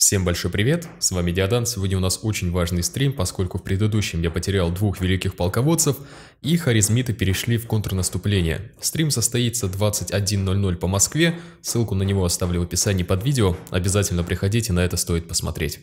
Всем большой привет, с вами Диодан, сегодня у нас очень важный стрим, поскольку в предыдущем я потерял двух великих полководцев, и харизмиты перешли в контрнаступление. Стрим состоится 21.00 по Москве, ссылку на него оставлю в описании под видео, обязательно приходите, на это стоит посмотреть.